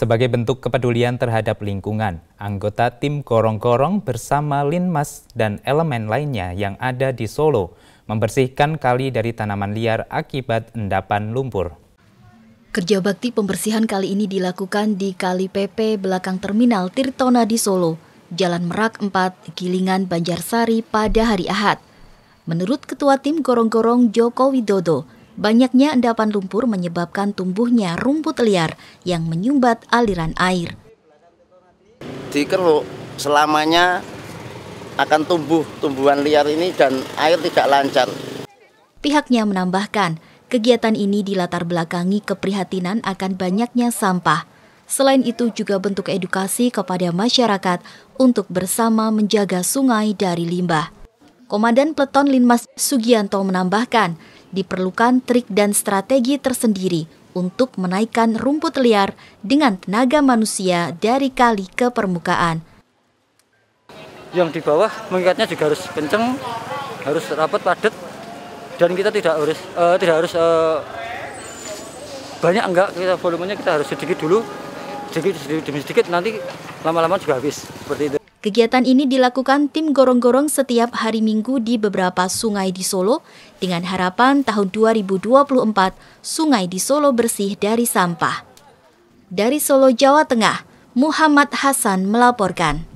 Sebagai bentuk kepedulian terhadap lingkungan, anggota tim Gorong-Gorong bersama Linmas dan elemen lainnya yang ada di Solo membersihkan kali dari tanaman liar akibat endapan lumpur. Kerja bakti pembersihan kali ini dilakukan di Kali PP belakang Terminal Tirtona di Solo, Jalan Merak 4, Gilingan, Banjarsari pada hari Ahad. Menurut Ketua Tim Gorong-Gorong Joko Widodo, Banyaknya endapan lumpur menyebabkan tumbuhnya rumput liar yang menyumbat aliran air. Dikeruk selamanya akan tumbuh tumbuhan liar ini dan air tidak lancar. Pihaknya menambahkan, kegiatan ini dilatar belakangi keprihatinan akan banyaknya sampah. Selain itu juga bentuk edukasi kepada masyarakat untuk bersama menjaga sungai dari limbah. Komandan Peleton Linmas Sugianto menambahkan, diperlukan trik dan strategi tersendiri untuk menaikkan rumput liar dengan tenaga manusia dari kali ke permukaan. Yang di bawah mengikatnya juga harus kenceng, harus rapat padat, dan kita tidak harus uh, tidak harus uh, banyak enggak kita volumenya kita harus sedikit dulu sedikit demi sedikit, sedikit nanti lama-lama juga habis seperti itu Kegiatan ini dilakukan tim gorong-gorong setiap hari Minggu di beberapa sungai di Solo dengan harapan tahun 2024 sungai di Solo bersih dari sampah. Dari Solo, Jawa Tengah, Muhammad Hasan melaporkan.